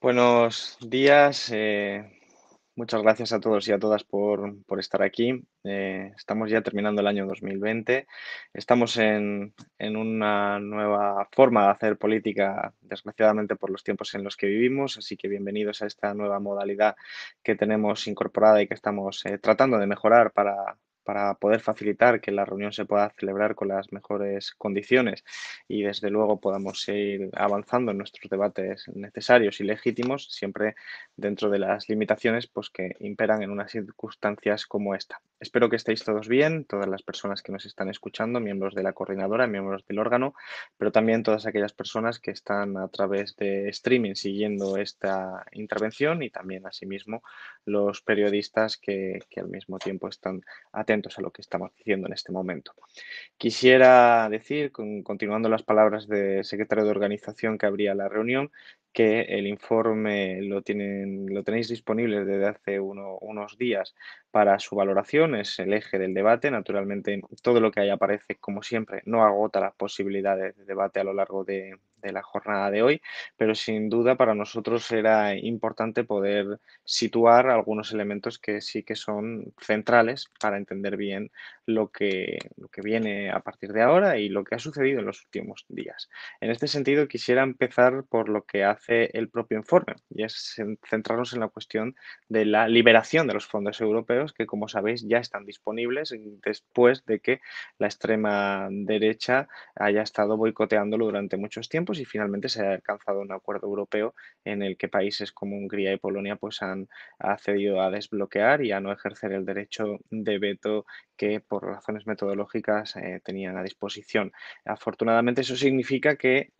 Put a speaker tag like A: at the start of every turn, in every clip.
A: Buenos días. Eh, muchas gracias a todos y a todas por, estar aquí. Eh, estamos ya terminando el año 2020. Estamos en, una nueva forma de hacer política, desgraciadamente por los tiempos en los que vivimos. Así que bienvenidos a esta nueva modalidad que tenemos incorporada y que estamos eh, tratando de mejorar para, para poder facilitar que la reunión se pueda celebrar con las mejores condiciones y desde luego podamos seguir avanzando en nuestros debates necesarios y legítimos, siempre dentro de las limitaciones pues, que imperan en unas circunstancias como esta. Espero que estéis todos bien, todas las personas que nos están escuchando, miembros de la coordinadora, miembros del órgano, pero también todas aquellas personas que están a través de streaming siguiendo esta intervención y también asimismo los periodistas que, al mismo tiempo están atentos a lo que estamos diciendo en este momento. Quisiera decir, continuando las palabras del secretario de organización que abría la reunión, que el informe lo, tienen, lo tenéis disponible desde hace unos días para su valoración es el eje del debate. Naturalmente, todo lo que ahí aparece, como siempre, no agota las posibilidades de debate a lo largo de, de la jornada de hoy, pero sin duda para nosotros era importante poder situar algunos elementos que sí que son centrales para entender bien lo que, que viene a partir de ahora y lo que ha sucedido en los últimos días. En este sentido, quisiera empezar por lo que hace el propio informe, y es centrarnos en la cuestión de la liberación de los fondos europeos, que como sabéis ya están disponibles después de que la extrema derecha haya estado boicoteándolo durante muchos tiempos y finalmente se ha alcanzado un acuerdo europeo en el que países como Hungría y Polonia pues han accedido a desbloquear y a no ejercer el derecho de veto que por razones metodológicas eh, tenían a disposición. Afortunadamente eso significa que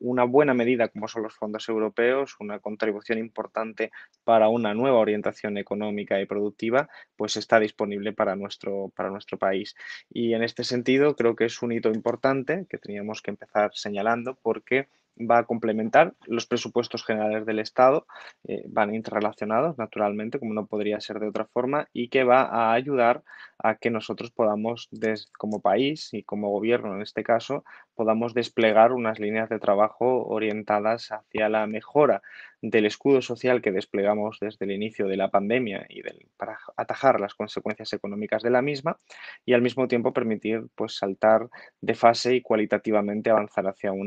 A: una buena medida como son los fondos europeos, una contribución importante para una nueva orientación económica y productiva, pues está disponible para nuestro, para nuestro país. Y en este sentido creo que es un hito importante que teníamos que empezar señalando porque va a complementar los presupuestos generales del Estado, eh, van interrelacionados naturalmente, como no podría ser de otra forma, y que va a ayudar a que nosotros podamos, desde, como país y como gobierno en este caso, podamos desplegar unas líneas de trabajo orientadas hacia la mejora del escudo social que desplegamos desde el inicio de la pandemia y para atajar las consecuencias económicas de la misma y al mismo tiempo permitir pues, saltar de fase y cualitativamente avanzar hacia un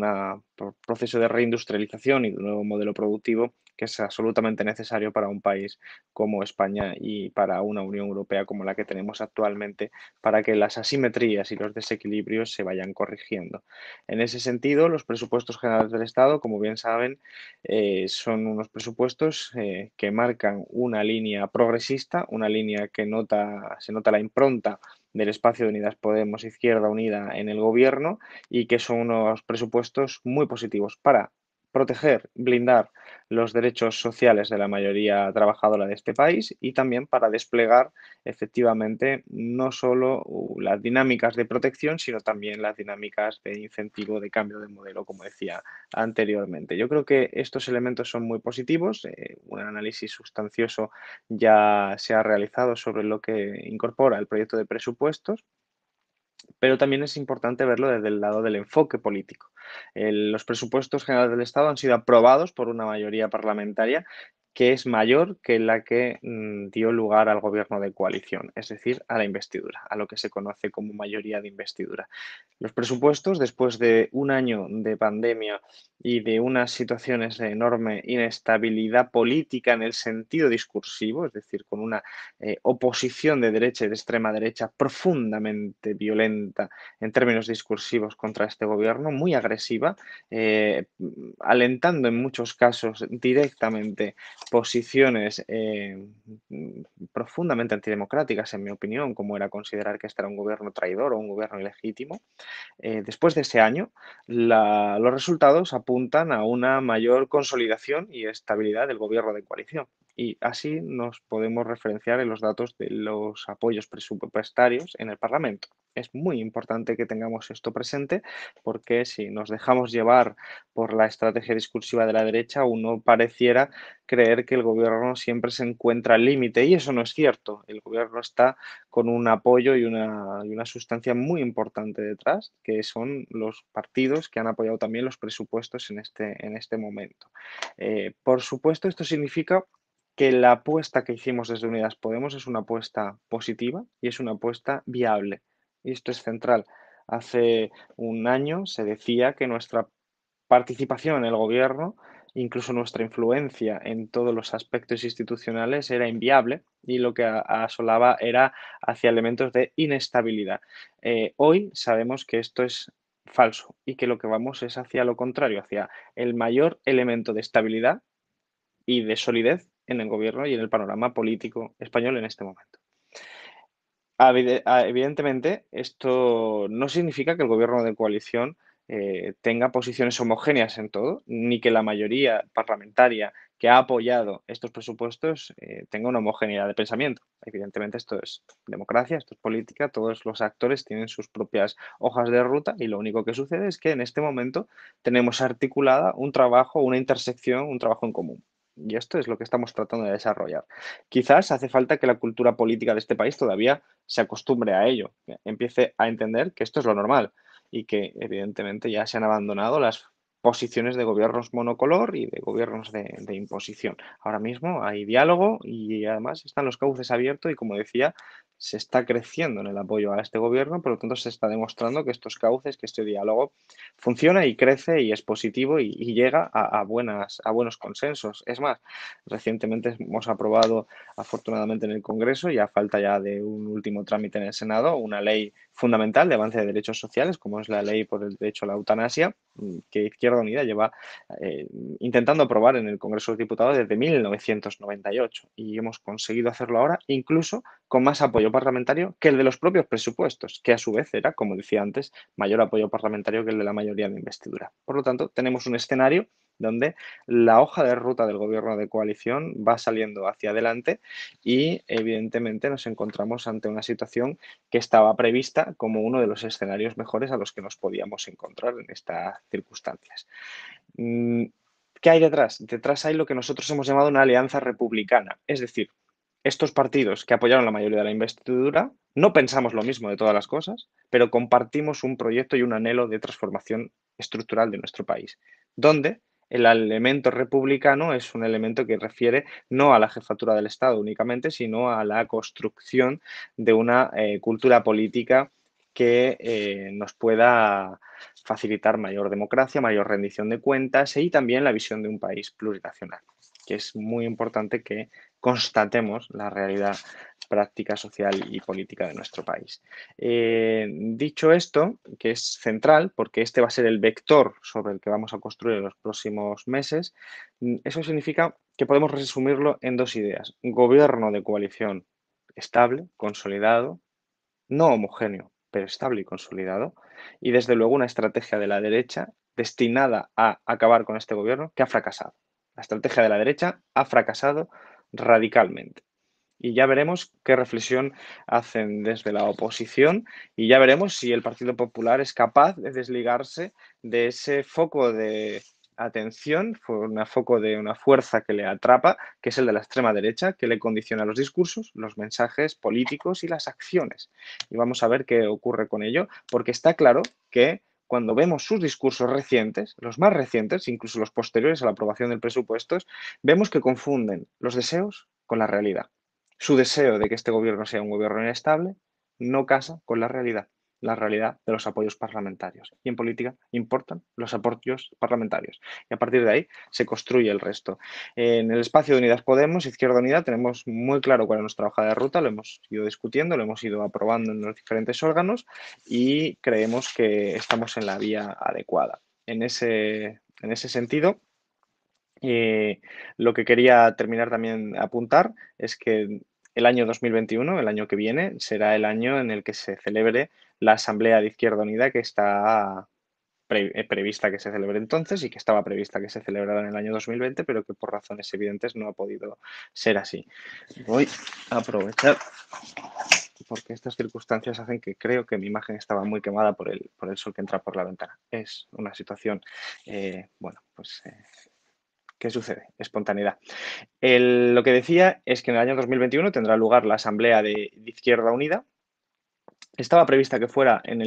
A: proceso de reindustrialización y de un nuevo modelo productivo que es absolutamente necesario para un país como España y para una Unión Europea como la que tenemos actualmente, para que las asimetrías y los desequilibrios se vayan corrigiendo. En ese sentido, los presupuestos generales del Estado, como bien saben, eh, son unos presupuestos eh, que marcan una línea progresista, una línea que se nota la impronta del espacio de Unidas Podemos Izquierda Unida en el gobierno y que son unos presupuestos muy positivos para proteger, blindar los derechos sociales de la mayoría trabajadora de este país y también para desplegar efectivamente no solo uh, las dinámicas de protección, sino también las dinámicas de incentivo de cambio de modelo, como decía anteriormente. Yo creo que estos elementos son muy positivos. Eh, un análisis sustancioso ya se ha realizado sobre lo que incorpora el proyecto de presupuestos pero también es importante verlo desde el lado del enfoque político. los presupuestos generales del Estado han sido aprobados por una mayoría parlamentaria que es mayor que la que mm, dio lugar al gobierno de coalición, es decir, a la investidura, a lo que se conoce como mayoría de investidura. Los presupuestos, después de un año de pandemia y de unas situaciones de enorme inestabilidad política en el sentido discursivo, es decir, con una eh, oposición de derecha y de extrema derecha profundamente violenta en términos discursivos contra este gobierno, muy agresiva, eh, alentando en muchos casos directamente posiciones eh, profundamente antidemocráticas, en mi opinión, como era considerar que este era un gobierno traidor o un gobierno ilegítimo, eh, después de ese año los resultados apuntan a una mayor consolidación y estabilidad del gobierno de coalición y así nos podemos referenciar en los datos de los apoyos presupuestarios en el Parlamento. Es muy importante que tengamos esto presente porque si nos dejamos llevar por la estrategia discursiva de la derecha, uno pareciera creer que el gobierno siempre se encuentra al límite y eso no es cierto. El gobierno está con un apoyo y una, sustancia muy importante detrás, que son los partidos que han apoyado también los presupuestos en este, en este momento. Eh, por supuesto, esto significa que la apuesta que hicimos desde Unidas Podemos es una apuesta positiva y es una apuesta viable. Y esto es central. Hace un año se decía que nuestra participación en el gobierno, incluso nuestra influencia en todos los aspectos institucionales era inviable y lo que asolaba era hacia elementos de inestabilidad. Eh, hoy sabemos que esto es falso y que lo que vamos es hacia lo contrario, hacia el mayor elemento de estabilidad y de solidez en el gobierno y en el panorama político español en este momento. Evidentemente, esto no significa que el gobierno de coalición eh, tenga posiciones homogéneas en todo, ni que la mayoría parlamentaria que ha apoyado estos presupuestos eh, tenga una homogeneidad de pensamiento. Evidentemente, esto es democracia, esto es política, todos los actores tienen sus propias hojas de ruta y lo único que sucede es que en este momento tenemos articulada un trabajo, una intersección, un trabajo en común. Y esto es lo que estamos tratando de desarrollar. Quizás hace falta que la cultura política de este país todavía se acostumbre a ello, empiece a entender que esto es lo normal y que evidentemente ya se han abandonado las posiciones de gobiernos monocolor y de gobiernos de, imposición. Ahora mismo hay diálogo y además están los cauces abiertos y como decía, se está creciendo en el apoyo a este gobierno, por lo tanto se está demostrando que estos cauces, que este diálogo funciona y crece y es positivo y, llega a, buenas, a buenos consensos. Es más, recientemente hemos aprobado afortunadamente en el Congreso, y ya falta ya de un último trámite en el Senado, una ley fundamental de avance de derechos sociales, como es la ley por el derecho a la eutanasia Mm, que Izquierda Unida lleva eh, intentando aprobar en el Congreso de Diputados desde 1998 y hemos conseguido hacerlo ahora incluso con más apoyo parlamentario que el de los propios presupuestos, que a su vez era, como decía antes, mayor apoyo parlamentario que el de la mayoría de investidura. Por lo tanto, tenemos un escenario donde la hoja de ruta del gobierno de coalición va saliendo hacia adelante y evidentemente nos encontramos ante una situación que estaba prevista como uno de los escenarios mejores a los que nos podíamos encontrar en estas circunstancias. Mm, ¿Qué hay detrás? Detrás hay lo que nosotros hemos llamado una alianza republicana, es decir, estos partidos que apoyaron la mayoría de la investidura, no pensamos lo mismo de todas las cosas, pero compartimos un proyecto y un anhelo de transformación estructural de nuestro país, donde el elemento republicano es un elemento que refiere no a la jefatura del Estado únicamente, sino a la construcción de una eh, cultura política que eh, nos pueda facilitar mayor democracia, mayor rendición de cuentas y también la visión de un país plurinacional, que es muy importante que constatemos la realidad práctica social y política de nuestro país. Eh, dicho esto, que es central, porque este va a ser el vector sobre el que vamos a construir en los próximos meses, mm, eso significa que podemos resumirlo en dos ideas. Gobierno de coalición estable, consolidado, no homogéneo, pero estable y consolidado, y desde luego una estrategia de la derecha destinada a acabar con este gobierno que ha fracasado. La estrategia de la derecha ha fracasado radicalmente y ya veremos qué reflexión hacen desde la oposición y ya veremos si el Partido Popular es capaz de desligarse de ese foco de atención, un foco de una fuerza que le atrapa, que es el de la extrema derecha, que le condiciona los discursos, los mensajes políticos y las acciones. Y vamos a ver qué ocurre con ello, porque está claro que cuando vemos sus discursos recientes, los más recientes, incluso los posteriores a la aprobación del presupuesto, vemos que confunden los deseos con la realidad. Su deseo de que este gobierno sea un gobierno inestable no casa con la realidad, la realidad de los apoyos parlamentarios. Y en política importan los apoyos parlamentarios. Y a partir de ahí se construye el resto. En el espacio de Unidas Podemos, Izquierda Unida, tenemos muy claro cuál es nuestra hoja de ruta, lo hemos ido discutiendo, lo hemos ido aprobando en los diferentes órganos y creemos que estamos en la vía adecuada. En ese, en ese sentido, eh, lo que quería terminar también apuntar es que el año 2021, el año que viene, será el año en el que se celebre la Asamblea de Izquierda Unida que está eh, prevista que se celebre entonces y que estaba prevista que se celebrara en el año 2020, pero que por razones evidentes no ha podido ser así. Voy a aprovechar porque estas circunstancias hacen que creo que mi imagen estaba muy quemada por el, por el sol que entra por la ventana. Es una situación, eh, bueno, pues eh, ¿Qué sucede? Espontaneidad. lo que decía es que en el año 2021 tendrá lugar la Asamblea de Izquierda Unida, estaba prevista que fuera en,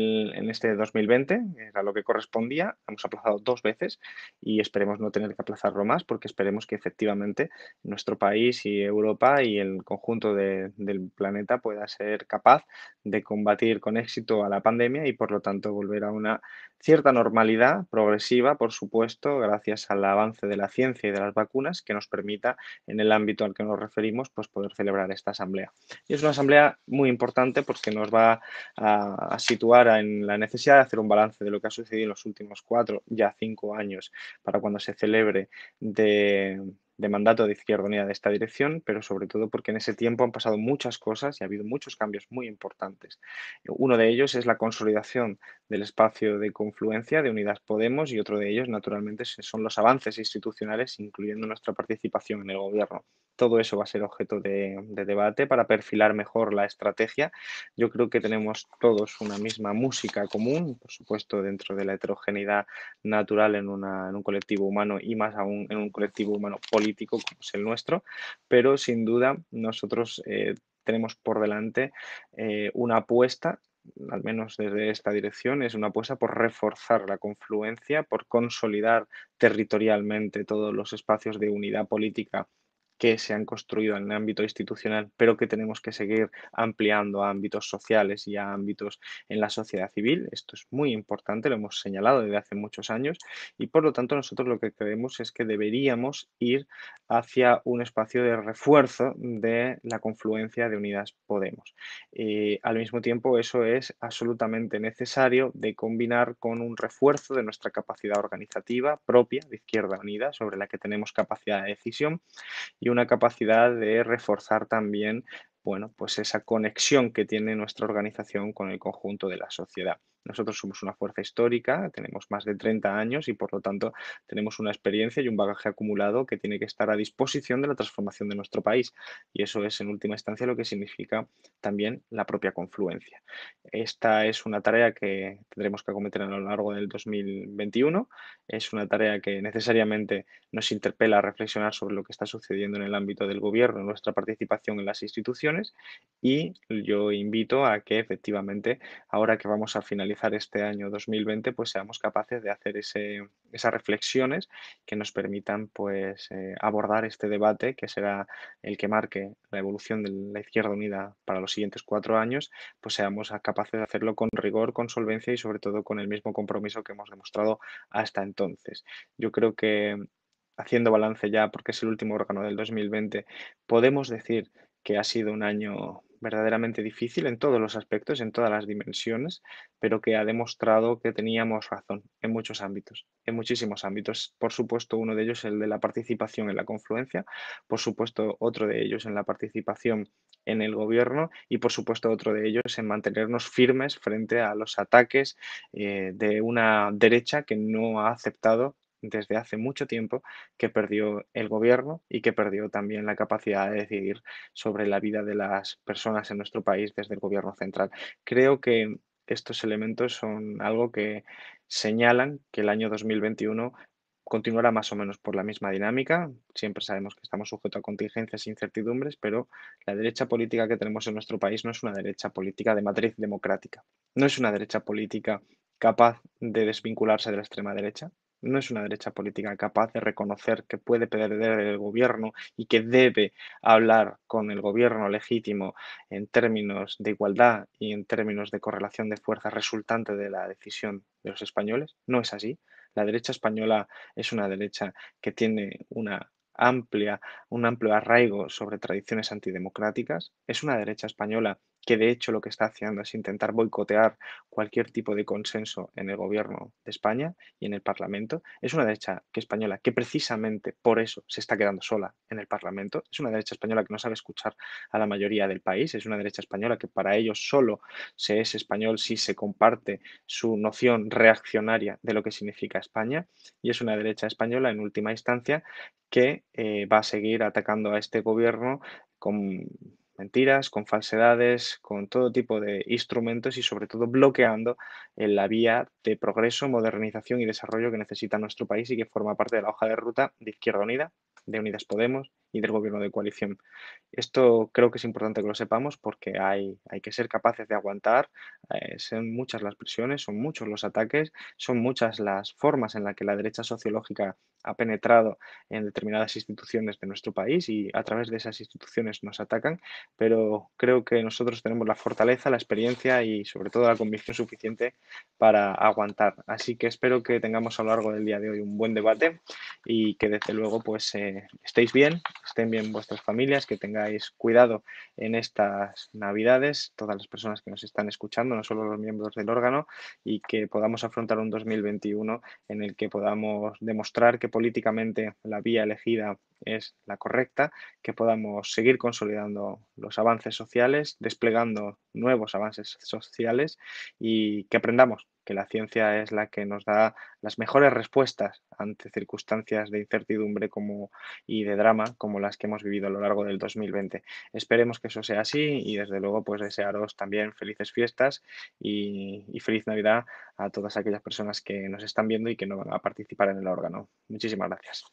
A: este 2020, era lo que correspondía, hemos aplazado dos veces y esperemos no tener que aplazarlo más porque esperemos que efectivamente nuestro país y Europa y el conjunto del planeta pueda ser capaz de combatir con éxito a la pandemia y por lo tanto volver a una cierta normalidad progresiva, por supuesto, gracias al avance de la ciencia y de las vacunas que nos permita en el ámbito al que nos referimos pues poder celebrar esta asamblea. Y es una asamblea muy importante porque nos va a, situar en la necesidad de hacer un balance de lo que ha sucedido en los últimos cuatro, ya cinco años, para cuando se celebre de de mandato de Izquierda Unida de esta dirección, pero sobre todo porque en ese tiempo han pasado muchas cosas y ha habido muchos cambios muy importantes. Uno de ellos es la consolidación del espacio de confluencia de Unidas Podemos y otro de ellos, naturalmente, son los avances institucionales, incluyendo nuestra participación en el gobierno. Todo eso va a ser objeto de, debate para perfilar mejor la estrategia. Yo creo que tenemos todos una misma música común, por supuesto, dentro de la heterogeneidad natural en un colectivo humano y más aún en un colectivo humano político como es el nuestro, pero sin duda nosotros eh, tenemos por delante eh, una apuesta al menos desde esta dirección, es una apuesta por reforzar la confluencia, por consolidar territorialmente todos los espacios de unidad política que se han construido en el ámbito institucional, pero que tenemos que seguir ampliando a ámbitos sociales y a ámbitos en la sociedad civil. Esto es muy importante, lo hemos señalado desde hace muchos años y por lo tanto nosotros lo que creemos es que deberíamos ir hacia un espacio de refuerzo de la confluencia de Unidas Podemos. Eh, al mismo tiempo, eso es absolutamente necesario de combinar con un refuerzo de nuestra capacidad organizativa propia de Izquierda Unida, sobre la que tenemos capacidad de decisión, y una capacidad de reforzar también bueno, pues esa conexión que tiene nuestra organización con el conjunto de la sociedad. Nosotros somos una fuerza histórica, tenemos más de 30 años y por lo tanto tenemos una experiencia y un bagaje acumulado que tiene que estar a disposición de la transformación de nuestro país. Y eso es en última instancia lo que significa también la propia confluencia. Esta es una tarea que tendremos que acometer a lo largo del 2021. Es una tarea que necesariamente nos interpela a reflexionar sobre lo que está sucediendo en el ámbito del gobierno, nuestra participación en las instituciones y yo invito a que efectivamente ahora que vamos a finalizar este año 2020, pues seamos capaces de hacer ese, esas reflexiones que nos permitan pues, eh, abordar este debate que será el que marque la evolución de la Izquierda Unida para los siguientes cuatro años, pues seamos capaces de hacerlo con rigor, con solvencia y sobre todo con el mismo compromiso que hemos demostrado hasta entonces. Yo creo que haciendo balance ya, porque es el último órgano del 2020, podemos decir que ha sido un año verdaderamente difícil en todos los aspectos, en todas las dimensiones, pero que ha demostrado que teníamos razón en muchos ámbitos, en muchísimos ámbitos. Por supuesto, uno de ellos el de la participación en la confluencia, por supuesto, otro de ellos en la participación en el gobierno y, por supuesto, otro de ellos en mantenernos firmes frente a los ataques eh, de una derecha que no ha aceptado desde hace mucho tiempo que perdió el gobierno y que perdió también la capacidad de decidir sobre la vida de las personas en nuestro país desde el gobierno central. Creo que estos elementos son algo que señalan que el año 2021 continuará más o menos por la misma dinámica. Siempre sabemos que estamos sujetos a contingencias e incertidumbres, pero la derecha política que tenemos en nuestro país no es una derecha política de matriz democrática. No es una derecha política capaz de desvincularse de la extrema derecha no es una derecha política capaz de reconocer que puede perder el gobierno y que debe hablar con el gobierno legítimo en términos de igualdad y en términos de correlación de fuerzas resultante de la decisión de los españoles. No es así. La derecha española es una derecha que tiene una amplia, un amplio arraigo sobre tradiciones antidemocráticas. Es una derecha española que de hecho lo que está haciendo es intentar boicotear cualquier tipo de consenso en el gobierno de España y en el Parlamento, es una derecha que española que precisamente por eso se está quedando sola en el Parlamento, es una derecha española que no sabe escuchar a la mayoría del país, es una derecha española que para ellos solo se es español si se comparte su noción reaccionaria de lo que significa España y es una derecha española en última instancia que eh, va a seguir atacando a este gobierno con mentiras, con falsedades, con todo tipo de instrumentos y sobre todo bloqueando en eh, la vía de progreso, modernización y desarrollo que necesita nuestro país y que forma parte de la hoja de ruta de Izquierda Unida, de Unidas Podemos y del gobierno de coalición. Esto creo que es importante que lo sepamos porque hay, hay que ser capaces de aguantar. Eh, son muchas las presiones, son muchos los ataques, son muchas las formas en las que la derecha sociológica ha penetrado en determinadas instituciones de nuestro país y a través de esas instituciones nos atacan, pero creo que nosotros tenemos la fortaleza, la experiencia y sobre todo la convicción suficiente para aguantar. Así que espero que tengamos a lo largo del día de hoy un buen debate y que desde luego pues eh, estéis bien estén bien vuestras familias, que tengáis cuidado en estas Navidades, todas las personas que nos están escuchando, no solo los miembros del órgano, y que podamos afrontar un 2021 en el que podamos demostrar que políticamente la vía elegida es la correcta, que podamos seguir consolidando los avances sociales, desplegando nuevos avances sociales y que aprendamos que la ciencia es la que nos da las mejores respuestas ante circunstancias de incertidumbre como, y de drama como las que hemos vivido a lo largo del 2020. Esperemos que eso sea así y desde luego pues desearos también felices fiestas y feliz Navidad a todas aquellas personas que nos están viendo y que no van a participar en el órgano. Muchísimas gracias.